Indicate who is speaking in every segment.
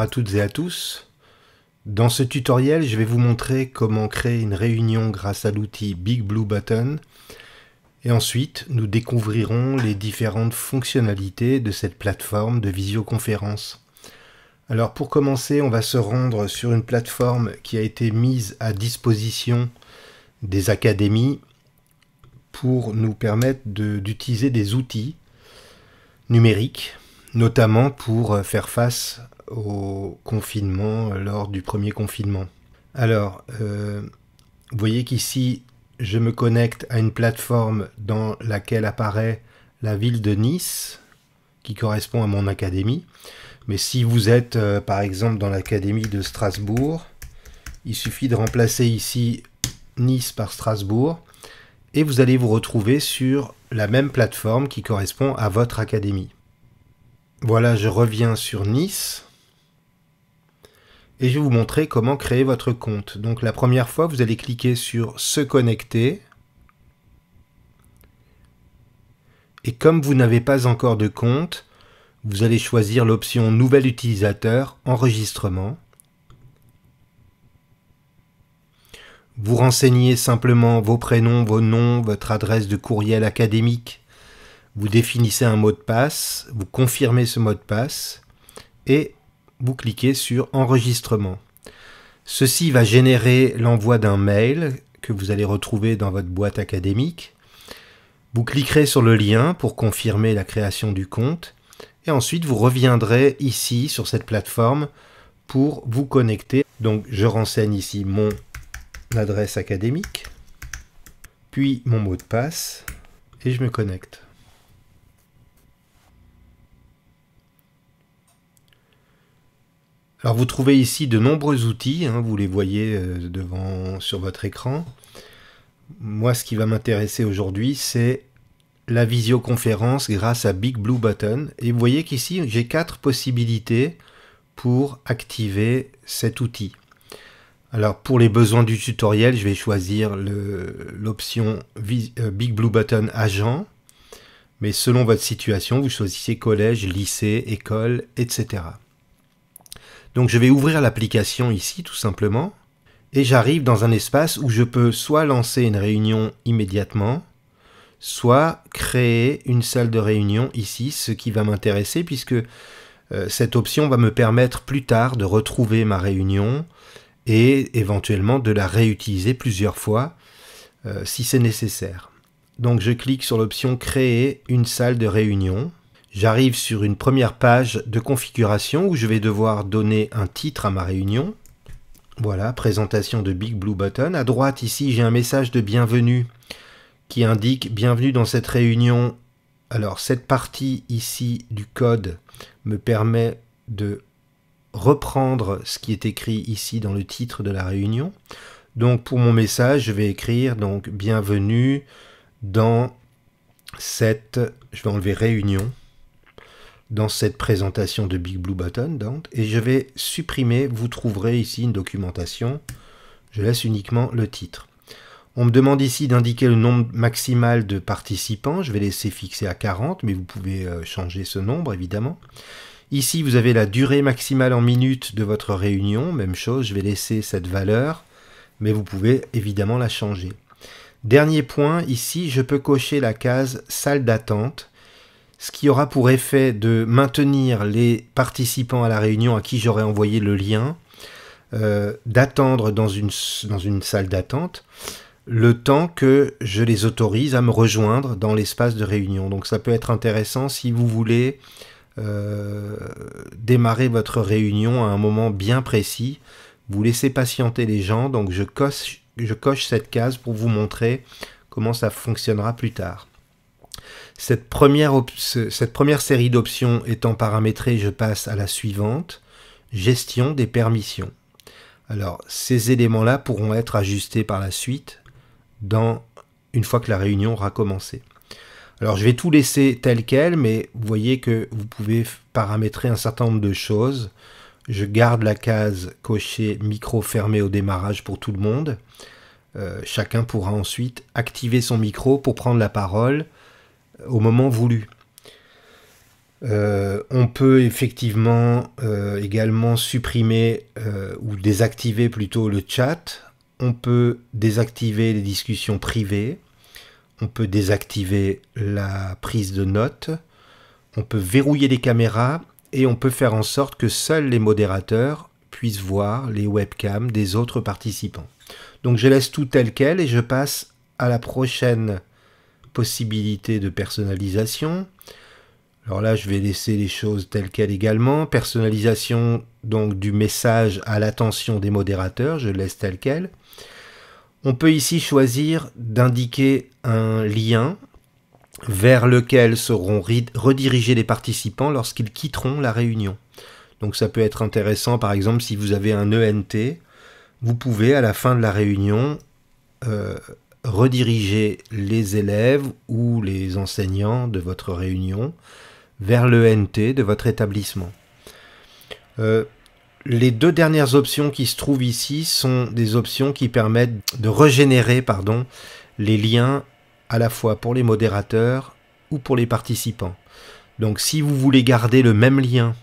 Speaker 1: à toutes et à tous. Dans ce tutoriel, je vais vous montrer comment créer une réunion grâce à l'outil Big Blue Button. Et ensuite, nous découvrirons les différentes fonctionnalités de cette plateforme de visioconférence. Alors pour commencer, on va se rendre sur une plateforme qui a été mise à disposition des académies pour nous permettre d'utiliser des outils numériques, notamment pour faire face au confinement lors du premier confinement. Alors, euh, vous voyez qu'ici, je me connecte à une plateforme dans laquelle apparaît la ville de Nice, qui correspond à mon académie. Mais si vous êtes euh, par exemple dans l'académie de Strasbourg, il suffit de remplacer ici Nice par Strasbourg et vous allez vous retrouver sur la même plateforme qui correspond à votre académie. Voilà, je reviens sur Nice et je vais vous montrer comment créer votre compte. Donc la première fois, vous allez cliquer sur se connecter. Et comme vous n'avez pas encore de compte, vous allez choisir l'option Nouvel utilisateur, enregistrement. Vous renseignez simplement vos prénoms, vos noms, votre adresse de courriel académique. Vous définissez un mot de passe, vous confirmez ce mot de passe et vous cliquez sur Enregistrement. Ceci va générer l'envoi d'un mail que vous allez retrouver dans votre boîte académique. Vous cliquerez sur le lien pour confirmer la création du compte et ensuite vous reviendrez ici sur cette plateforme pour vous connecter. Donc je renseigne ici mon adresse académique, puis mon mot de passe et je me connecte. Alors vous trouvez ici de nombreux outils, hein, vous les voyez euh, devant sur votre écran. Moi ce qui va m'intéresser aujourd'hui c'est la visioconférence grâce à Big Blue Button. Et vous voyez qu'ici j'ai quatre possibilités pour activer cet outil. Alors pour les besoins du tutoriel, je vais choisir l'option euh, Big Blue Button Agent. Mais selon votre situation, vous choisissez collège, lycée, école, etc. Donc je vais ouvrir l'application ici tout simplement et j'arrive dans un espace où je peux soit lancer une réunion immédiatement, soit créer une salle de réunion ici, ce qui va m'intéresser puisque euh, cette option va me permettre plus tard de retrouver ma réunion et éventuellement de la réutiliser plusieurs fois euh, si c'est nécessaire. Donc je clique sur l'option Créer une salle de réunion. J'arrive sur une première page de configuration où je vais devoir donner un titre à ma réunion. Voilà, présentation de Big Blue Button. À droite, ici, j'ai un message de bienvenue qui indique bienvenue dans cette réunion. Alors, cette partie ici du code me permet de reprendre ce qui est écrit ici dans le titre de la réunion. Donc, pour mon message, je vais écrire donc bienvenue dans cette, je vais enlever réunion dans cette présentation de Big Blue Button, et je vais supprimer, vous trouverez ici une documentation, je laisse uniquement le titre. On me demande ici d'indiquer le nombre maximal de participants, je vais laisser fixer à 40, mais vous pouvez euh, changer ce nombre évidemment. Ici, vous avez la durée maximale en minutes de votre réunion, même chose, je vais laisser cette valeur, mais vous pouvez évidemment la changer. Dernier point, ici, je peux cocher la case salle d'attente ce qui aura pour effet de maintenir les participants à la réunion à qui j'aurai envoyé le lien, euh, d'attendre dans une, dans une salle d'attente le temps que je les autorise à me rejoindre dans l'espace de réunion. Donc ça peut être intéressant si vous voulez euh, démarrer votre réunion à un moment bien précis. Vous laissez patienter les gens, donc je coche, je coche cette case pour vous montrer comment ça fonctionnera plus tard. Cette première, série d'options étant paramétrée, je passe à la suivante, gestion des permissions. Alors, ces éléments-là pourront être ajustés par la suite dans, une fois que la réunion aura commencé. Alors, je vais tout laisser tel quel, mais vous voyez que vous pouvez paramétrer un certain nombre de choses. Je garde la case cochée micro fermé au démarrage pour tout le monde. Euh, chacun pourra ensuite activer son micro pour prendre la parole au moment voulu. Euh, on peut effectivement euh, également supprimer euh, ou désactiver plutôt le chat. On peut désactiver les discussions privées. On peut désactiver la prise de notes. On peut verrouiller les caméras et on peut faire en sorte que seuls les modérateurs puissent voir les webcams des autres participants. Donc je laisse tout tel quel et je passe à la prochaine possibilités de personnalisation. Alors là, je vais laisser les choses telles quelles également. Personnalisation donc du message à l'attention des modérateurs, je laisse tel quel. On peut ici choisir d'indiquer un lien vers lequel seront redirigés les participants lorsqu'ils quitteront la réunion. Donc ça peut être intéressant, par exemple, si vous avez un ENT, vous pouvez à la fin de la réunion euh, rediriger les élèves ou les enseignants de votre réunion vers le NT de votre établissement. Euh, les deux dernières options qui se trouvent ici sont des options qui permettent de régénérer pardon, les liens à la fois pour les modérateurs ou pour les participants. Donc si vous voulez garder le même lien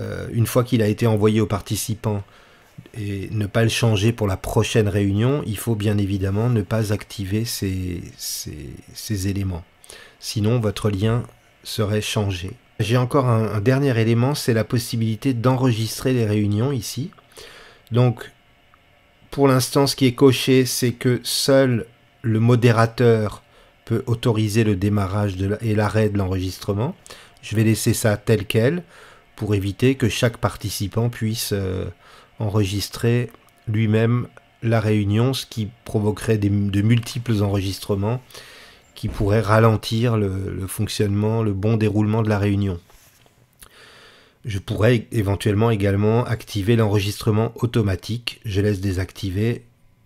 Speaker 1: euh, une fois qu'il a été envoyé aux participants et ne pas le changer pour la prochaine réunion, il faut bien évidemment ne pas activer ces, éléments. Sinon, votre lien serait changé. J'ai encore un, dernier élément, c'est la possibilité d'enregistrer les réunions ici. Donc, pour l'instant, ce qui est coché, c'est que seul le modérateur peut autoriser le démarrage et l'arrêt de l'enregistrement. Je vais laisser ça tel quel pour éviter que chaque participant puisse... Euh, enregistrer lui-même la réunion, ce qui provoquerait de multiples enregistrements qui pourraient ralentir le, fonctionnement, le bon déroulement de la réunion. Je pourrais éventuellement également activer l'enregistrement automatique. Je laisse désactiver.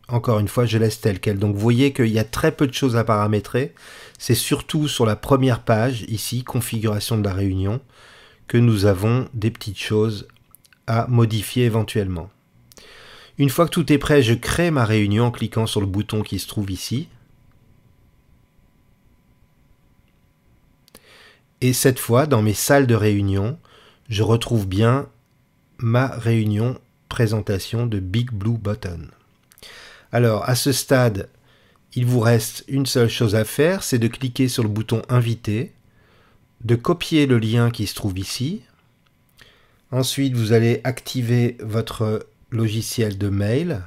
Speaker 1: Encore une fois, je laisse tel quel. Donc vous voyez qu'il y a très peu de choses à paramétrer. C'est surtout sur la première page, ici, configuration de la réunion, que nous avons des petites choses à modifier éventuellement. Une fois que tout est prêt, je crée ma réunion en cliquant sur le bouton qui se trouve ici. Et cette fois, dans mes salles de réunion, je retrouve bien ma réunion présentation de Big Blue Button. Alors, à ce stade, il vous reste une seule chose à faire, c'est de cliquer sur le bouton Inviter, de copier le lien qui se trouve ici, Ensuite, vous allez activer votre logiciel de mail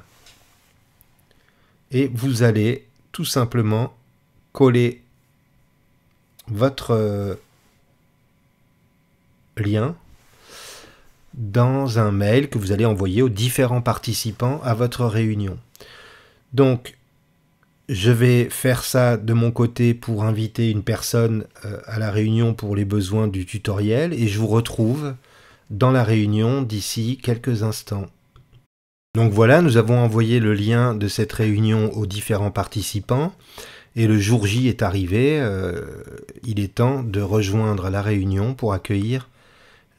Speaker 1: et vous allez tout simplement coller votre euh, lien dans un mail que vous allez envoyer aux différents participants à votre réunion. Donc, je vais faire ça de mon côté pour inviter une personne euh, à la réunion pour les besoins du tutoriel et je vous retrouve dans la réunion d'ici quelques instants. Donc voilà, nous avons envoyé le lien de cette réunion aux différents participants et le jour J est arrivé, euh, il est temps de rejoindre la réunion pour accueillir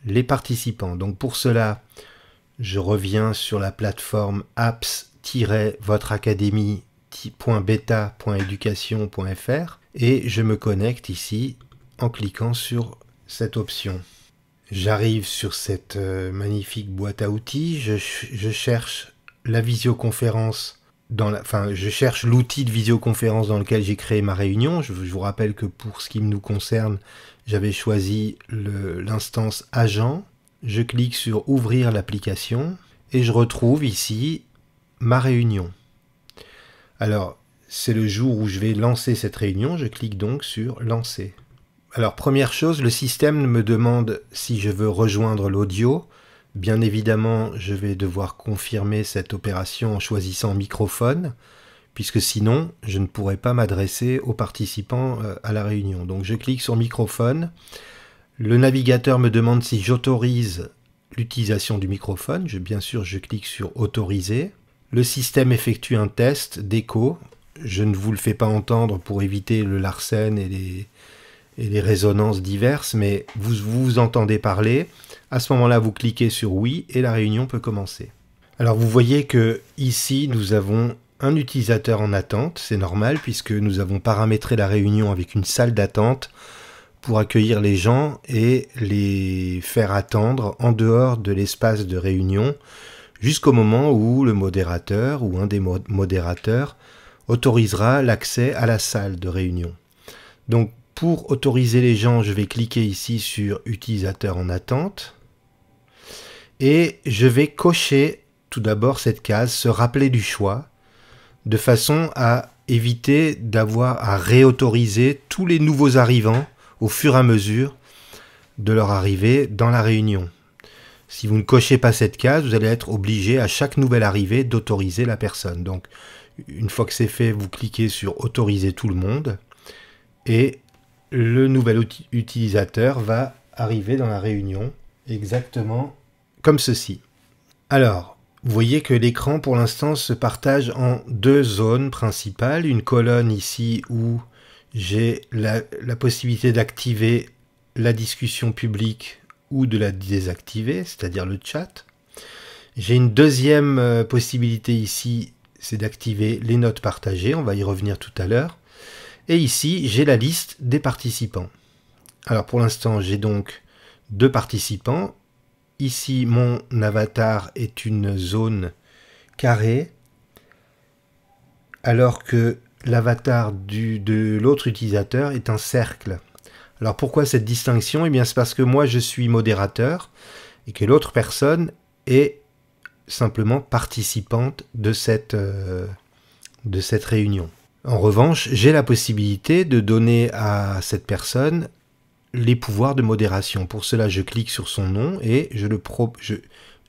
Speaker 1: les participants. Donc pour cela, je reviens sur la plateforme apps-votreacadémie.beta.education.fr et je me connecte ici en cliquant sur cette option. J'arrive sur cette euh, magnifique boîte à outils, je, cherche la visioconférence dans la, enfin, je cherche l'outil de visioconférence dans lequel j'ai créé ma réunion. Je, je, vous rappelle que pour ce qui nous concerne, j'avais choisi l'instance agent. Je clique sur ouvrir l'application et je retrouve ici ma réunion. Alors, c'est le jour où je vais lancer cette réunion. Je clique donc sur lancer. Alors première chose, le système me demande si je veux rejoindre l'audio. Bien évidemment, je vais devoir confirmer cette opération en choisissant microphone, puisque sinon, je ne pourrai pas m'adresser aux participants euh, à la réunion. Donc je clique sur microphone. Le navigateur me demande si j'autorise l'utilisation du microphone. Je, bien sûr, je clique sur autoriser. Le système effectue un test d'écho. Je ne vous le fais pas entendre pour éviter le Larsen et les, et les résonances diverses, mais vous vous entendez parler. À ce moment-là, vous cliquez sur oui et la réunion peut commencer. Alors vous voyez que ici, nous avons un utilisateur en attente, c'est normal puisque nous avons paramétré la réunion avec une salle d'attente pour accueillir les gens et les faire attendre en dehors de l'espace de réunion jusqu'au moment où le modérateur ou un des modérateurs autorisera l'accès à la salle de réunion. Donc pour autoriser les gens, je vais cliquer ici sur utilisateur en attente. Et je vais cocher tout d'abord cette case, se rappeler du choix, de façon à éviter d'avoir à réautoriser tous les nouveaux arrivants au fur et à mesure de leur arrivée dans la réunion. Si vous ne cochez pas cette case, vous allez être obligé à chaque nouvelle arrivée d'autoriser la personne. Donc, une fois que c'est fait, vous cliquez sur autoriser tout le monde et le nouvel utilisateur va arriver dans la réunion exactement comme ceci. Alors, vous voyez que l'écran pour l'instant se partage en deux zones principales. Une colonne ici où j'ai la, possibilité d'activer la discussion publique ou de la désactiver, c'est-à-dire le chat. J'ai une deuxième euh, possibilité ici, c'est d'activer les notes partagées, on va y revenir tout à l'heure. Et ici, j'ai la liste des participants. Alors pour l'instant, j'ai donc deux participants. Ici, mon avatar est une zone carrée, alors que l'avatar de l'autre utilisateur est un cercle. Alors pourquoi cette distinction Eh bien c'est parce que moi je suis modérateur et que l'autre personne est simplement participante de cette, euh, de cette réunion. En revanche, j'ai la possibilité de donner à cette personne les pouvoirs de modération. Pour cela, je clique sur son nom et je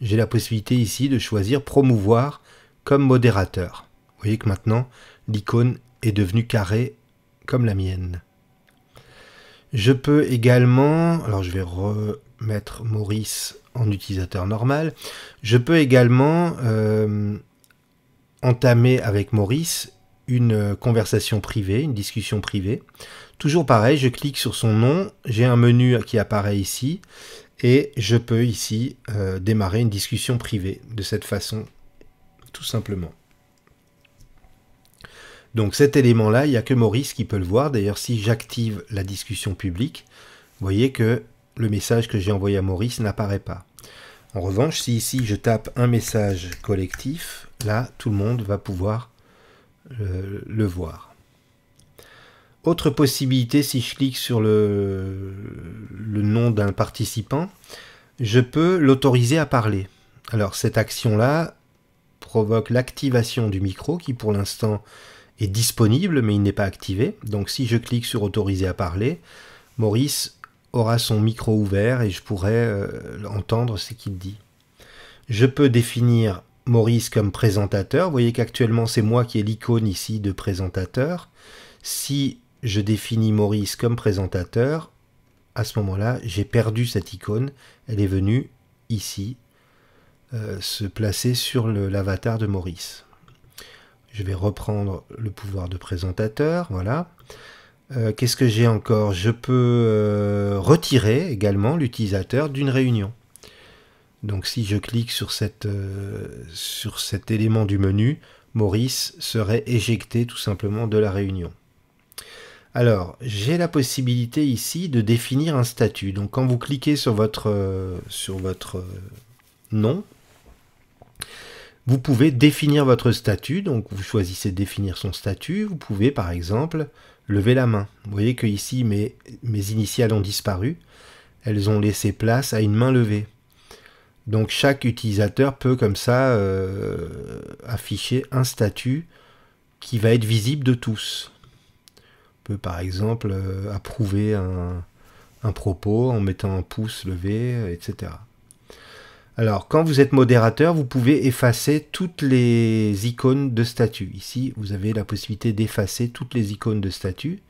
Speaker 1: j'ai la possibilité ici de choisir promouvoir comme modérateur. Vous voyez que maintenant, l'icône est devenue carrée comme la mienne. Je peux également, alors je vais remettre Maurice en utilisateur normal, je peux également euh, entamer avec Maurice une euh, conversation privée, une discussion privée. Toujours pareil, je clique sur son nom, j'ai un menu qui apparaît ici et je peux ici euh, démarrer une discussion privée de cette façon, tout simplement. Donc cet élément-là, il n'y a que Maurice qui peut le voir. D'ailleurs, si j'active la discussion publique, vous voyez que le message que j'ai envoyé à Maurice n'apparaît pas. En revanche, si ici je tape un message collectif, là, tout le monde va pouvoir le, voir. Autre possibilité, si je clique sur le, nom d'un participant, je peux l'autoriser à parler. Alors cette action-là provoque l'activation du micro qui pour l'instant est disponible mais il n'est pas activé. Donc si je clique sur autoriser à parler, Maurice aura son micro ouvert et je pourrai euh, entendre ce qu'il dit. Je peux définir Maurice comme présentateur. Vous voyez qu'actuellement c'est moi qui ai l'icône ici de présentateur. Si je définis Maurice comme présentateur, à ce moment-là, j'ai perdu cette icône. Elle est venue ici euh, se placer sur l'avatar de Maurice. Je vais reprendre le pouvoir de présentateur. Voilà. Euh, qu'est-ce que j'ai encore Je peux euh, retirer également l'utilisateur d'une réunion. Donc si je clique euh, sur, cet élément du menu, Maurice serait éjecté tout simplement de la réunion. Alors, j'ai la possibilité ici de définir un statut. Donc quand vous cliquez sur votre, euh, euh, nom, vous pouvez définir votre statut. Donc vous choisissez définir son statut. Vous pouvez par exemple lever la main. Vous voyez que ici mes initiales ont disparu. Elles ont laissé place à une main levée. Donc chaque utilisateur peut comme ça euh, afficher un statut qui va être visible de tous. On peut par exemple euh, approuver un, un, propos en mettant un pouce levé, euh, etc. Alors quand vous êtes modérateur, vous pouvez effacer toutes les icônes de statut. Ici, vous avez la possibilité d'effacer toutes les icônes de statut.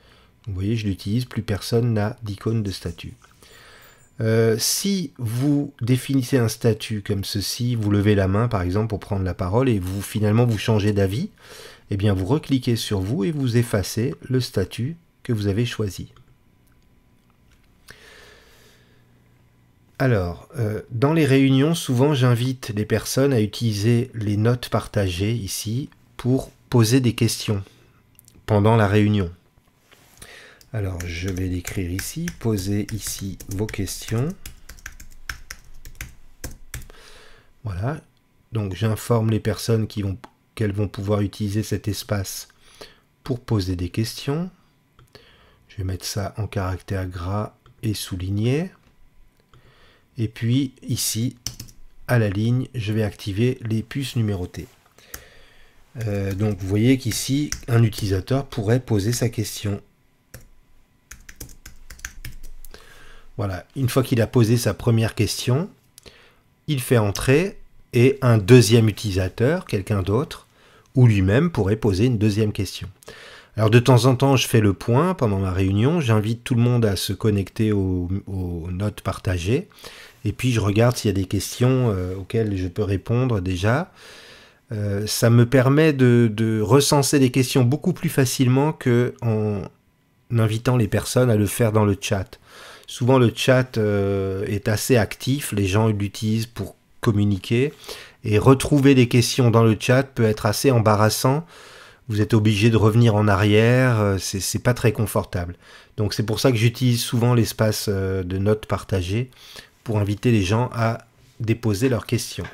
Speaker 1: Vous voyez, je l'utilise, plus personne n'a d'icône de statut. Euh, si vous définissez un statut comme ceci, vous levez la main par exemple pour prendre la parole et vous finalement vous changez d'avis, eh bien vous recliquez sur vous et vous effacez le statut que vous avez choisi. Alors, euh, dans les réunions, souvent j'invite les personnes à utiliser les notes partagées ici pour poser des questions pendant la réunion. Alors, je vais l'écrire ici. Poser ici vos questions. Voilà. Donc, j'informe les personnes qui vont, qu'elles vont pouvoir utiliser cet espace pour poser des questions. Je vais mettre ça en caractère gras et souligné. Et puis, ici, à la ligne, je vais activer les puces numérotées. Euh, donc, vous voyez qu'ici, un utilisateur pourrait poser sa question Voilà, une fois qu'il a posé sa première question, il fait entrer et un deuxième utilisateur, quelqu'un d'autre, ou lui-même pourrait poser une deuxième question. Alors de temps en temps, je fais le point pendant ma réunion, j'invite tout le monde à se connecter aux, notes partagées, et puis je regarde s'il y a des questions euh, auxquelles je peux répondre déjà. Euh, ça me permet de, recenser les questions beaucoup plus facilement qu'en invitant les personnes à le faire dans le chat. Souvent, le chat euh, est assez actif. Les gens l'utilisent pour communiquer. Et retrouver des questions dans le chat peut être assez embarrassant. Vous êtes obligé de revenir en arrière. Euh, c'est pas très confortable. Donc, c'est pour ça que j'utilise souvent l'espace euh, de notes partagées pour inviter les gens à déposer leurs questions.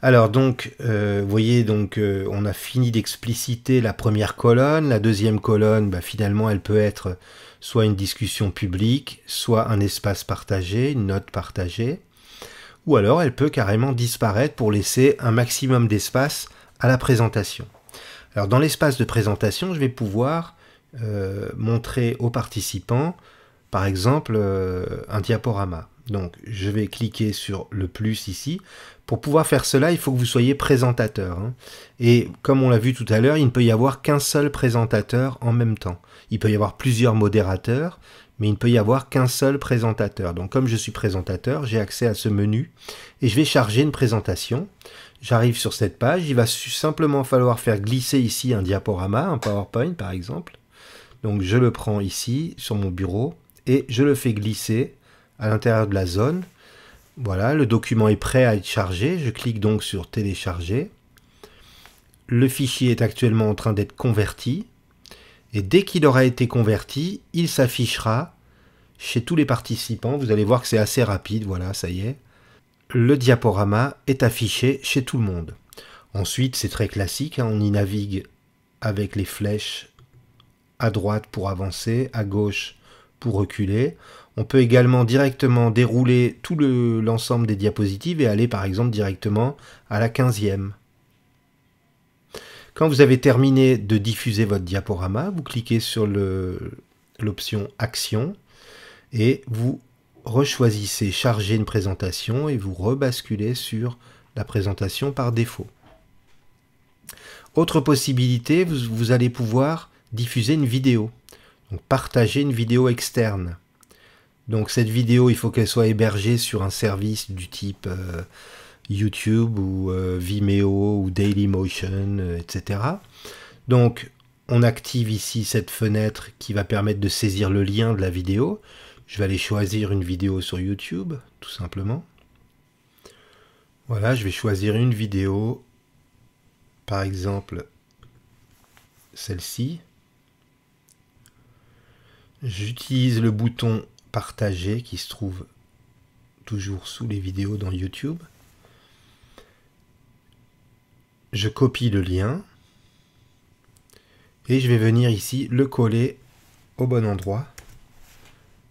Speaker 1: Alors donc, vous voyez, donc on a fini d'expliciter la première colonne. La deuxième colonne, bah, finalement, elle peut être soit une discussion publique, soit un espace partagé, une note partagée, ou alors elle peut carrément disparaître pour laisser un maximum d'espace à la présentation. Alors dans l'espace de présentation, je vais pouvoir euh, montrer aux participants, par exemple, euh, un diaporama. Donc je vais cliquer sur le plus ici. Pour pouvoir faire cela, il faut que vous soyez présentateur. Hein. Et comme on l'a vu tout à l'heure, il ne peut y avoir qu'un seul présentateur en même temps. Il peut y avoir plusieurs modérateurs, mais il ne peut y avoir qu'un seul présentateur. Donc comme je suis présentateur, j'ai accès à ce menu et je vais charger une présentation. J'arrive sur cette page, il va simplement falloir faire glisser ici un diaporama, un PowerPoint par exemple. Donc je le prends ici sur mon bureau et je le fais glisser à l'intérieur de la zone. Voilà, le document est prêt à être chargé. Je clique donc sur télécharger. Le fichier est actuellement en train d'être converti et dès qu'il aura été converti, il s'affichera chez tous les participants. Vous allez voir que c'est assez rapide, voilà, ça y est. Le diaporama est affiché chez tout le monde. Ensuite, c'est très classique, hein. on y navigue avec les flèches à droite pour avancer, à gauche pour reculer. On peut également directement dérouler tout l'ensemble des diapositives et aller par exemple directement à la 15e. Quand vous avez terminé de diffuser votre diaporama, vous cliquez sur l'option Action et vous rechoisissez Charger une présentation et vous rebasculez sur la présentation par défaut. Autre possibilité, vous, allez pouvoir diffuser une vidéo, donc partager une vidéo externe. Donc cette vidéo, il faut qu'elle soit hébergée sur un service du type euh, YouTube ou euh, Vimeo ou Dailymotion, etc. Euh, Donc on active ici cette fenêtre qui va permettre de saisir le lien de la vidéo. Je vais aller choisir une vidéo sur YouTube, tout simplement. Voilà, je vais choisir une vidéo, par exemple celle-ci. J'utilise le bouton partager qui se trouve toujours sous les vidéos dans YouTube je copie le lien et je vais venir ici le coller au bon endroit.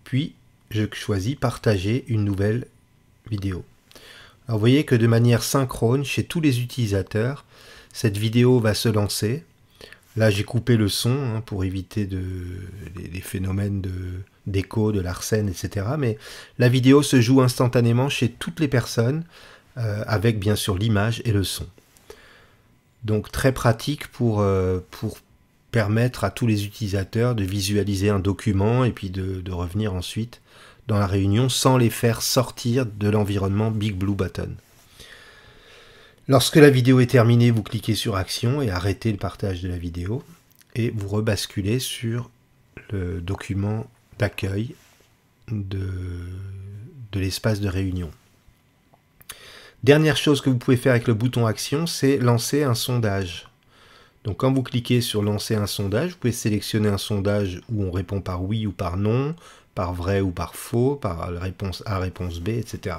Speaker 1: Puis je choisis partager une nouvelle vidéo. Alors vous voyez que de manière synchrone chez tous les utilisateurs, cette vidéo va se lancer. Là j'ai coupé le son hein, pour éviter de, les, phénomènes d'écho, de, de l'arsène, etc. Mais la vidéo se joue instantanément chez toutes les personnes euh, avec bien sûr l'image et le son. Donc très pratique pour, euh, pour permettre à tous les utilisateurs de visualiser un document et puis de, revenir ensuite dans la réunion sans les faire sortir de l'environnement Big Blue Button. Lorsque la vidéo est terminée, vous cliquez sur Action et arrêtez le partage de la vidéo et vous rebasculez sur le document d'accueil de, de l'espace de réunion. Dernière chose que vous pouvez faire avec le bouton action, c'est lancer un sondage. Donc quand vous cliquez sur lancer un sondage, vous pouvez sélectionner un sondage où on répond par oui ou par non, par vrai ou par faux, par réponse A, réponse B, etc.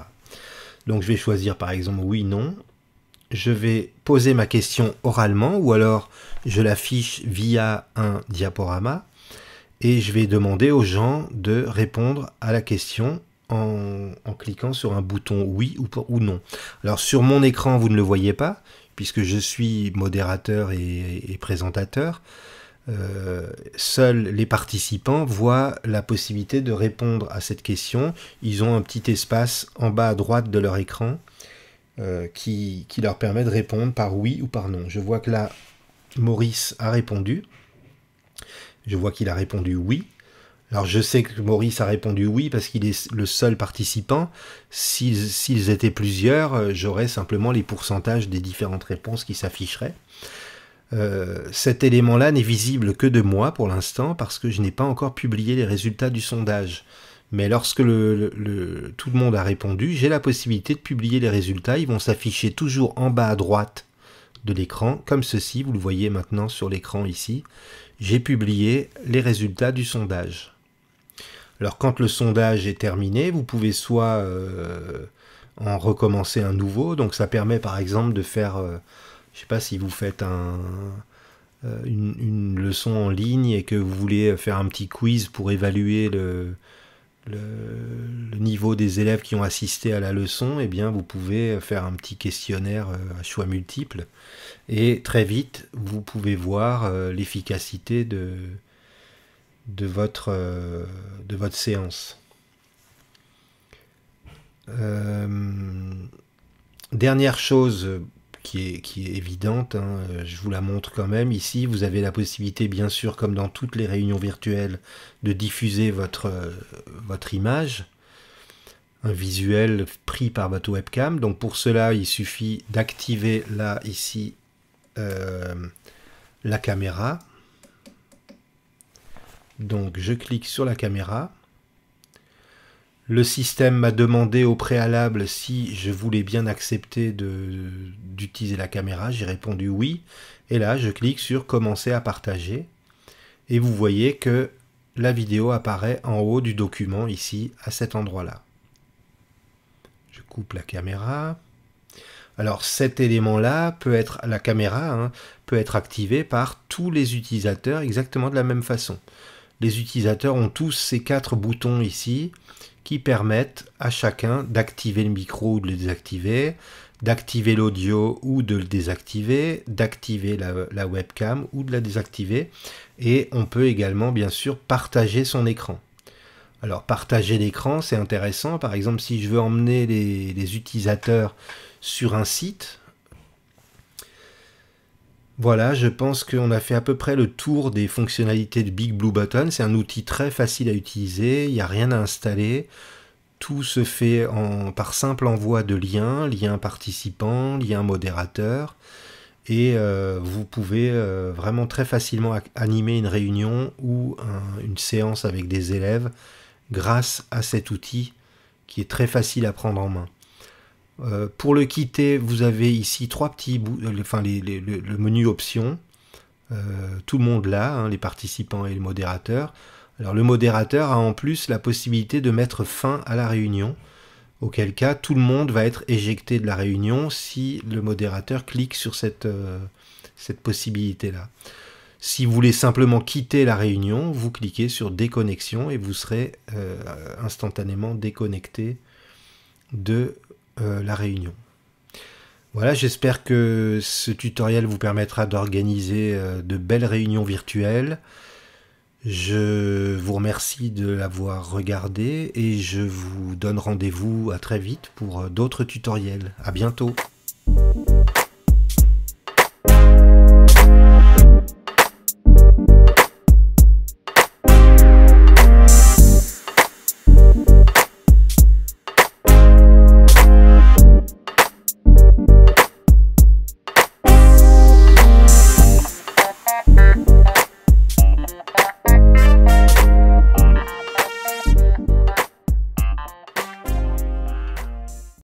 Speaker 1: Donc je vais choisir par exemple oui, non. Je vais poser ma question oralement ou alors je l'affiche via un diaporama et je vais demander aux gens de répondre à la question en, cliquant sur un bouton oui ou, ou non. Alors sur mon écran, vous ne le voyez pas, puisque je suis modérateur et, présentateur. Euh, seuls les participants voient la possibilité de répondre à cette question. Ils ont un petit espace en bas à droite de leur écran euh, qui, qui, leur permet de répondre par oui ou par non. Je vois que là, Maurice a répondu. Je vois qu'il a répondu oui. Alors je sais que Maurice a répondu oui parce qu'il est le seul participant. S'ils étaient plusieurs, euh, j'aurais simplement les pourcentages des différentes réponses qui s'afficheraient. Euh, cet élément-là n'est visible que de moi pour l'instant parce que je n'ai pas encore publié les résultats du sondage. Mais lorsque le, tout le monde a répondu, j'ai la possibilité de publier les résultats. Ils vont s'afficher toujours en bas à droite de l'écran, comme ceci, vous le voyez maintenant sur l'écran ici. J'ai publié les résultats du sondage. Alors quand le sondage est terminé, vous pouvez soit euh, en recommencer un nouveau, donc ça permet par exemple de faire, euh, je ne sais pas si vous faites euh, une, leçon en ligne et que vous voulez faire un petit quiz pour évaluer le, niveau des élèves qui ont assisté à la leçon, et eh bien vous pouvez faire un petit questionnaire à choix multiples et très vite vous pouvez voir l'efficacité de de votre, euh, de votre séance. Euh, dernière chose qui est, qui est évidente, hein, je vous la montre quand même ici, vous avez la possibilité bien sûr comme dans toutes les réunions virtuelles de diffuser votre, euh, votre image, un visuel pris par votre webcam. Donc pour cela il suffit d'activer là ici la caméra donc je clique sur la caméra. Le système m'a demandé au préalable si je voulais bien accepter d'utiliser la caméra. J'ai répondu oui. Et là, je clique sur commencer à partager. Et vous voyez que la vidéo apparaît en haut du document ici, à cet endroit-là. Je coupe la caméra. Alors cet élément-là peut être, la caméra hein, peut être activée par tous les utilisateurs exactement de la même façon les utilisateurs ont tous ces quatre boutons ici qui permettent à chacun d'activer le micro ou de le désactiver, d'activer l'audio ou de le désactiver, d'activer la, webcam ou de la désactiver. Et on peut également, bien sûr, partager son écran. Alors, partager l'écran, c'est intéressant. Par exemple, si je veux emmener les utilisateurs sur un site, voilà, je pense qu'on a fait à peu près le tour des fonctionnalités de Big Blue Button. C'est un outil très facile à utiliser, il n'y a rien à installer. Tout se fait en, par simple envoi de liens, liens participants, liens modérateurs. Et euh, vous pouvez euh, vraiment très facilement animer une réunion ou une séance avec des élèves grâce à cet outil qui est très facile à prendre en main. Euh, pour le quitter, vous avez ici trois petits bouts, euh, enfin le menu options. Euh, tout le monde là, hein, les participants et le modérateur. Alors le modérateur a en plus la possibilité de mettre fin à la réunion, auquel cas tout le monde va être éjecté de la réunion si le modérateur clique sur cette, cette possibilité-là. Si vous voulez simplement quitter la réunion, vous cliquez sur déconnexion et vous serez instantanément déconnecté de la euh, la réunion. Voilà, j'espère que ce tutoriel vous permettra d'organiser euh, de belles réunions virtuelles. Je vous remercie de l'avoir regardé et je vous donne rendez-vous à très vite pour euh, d'autres tutoriels. À bientôt.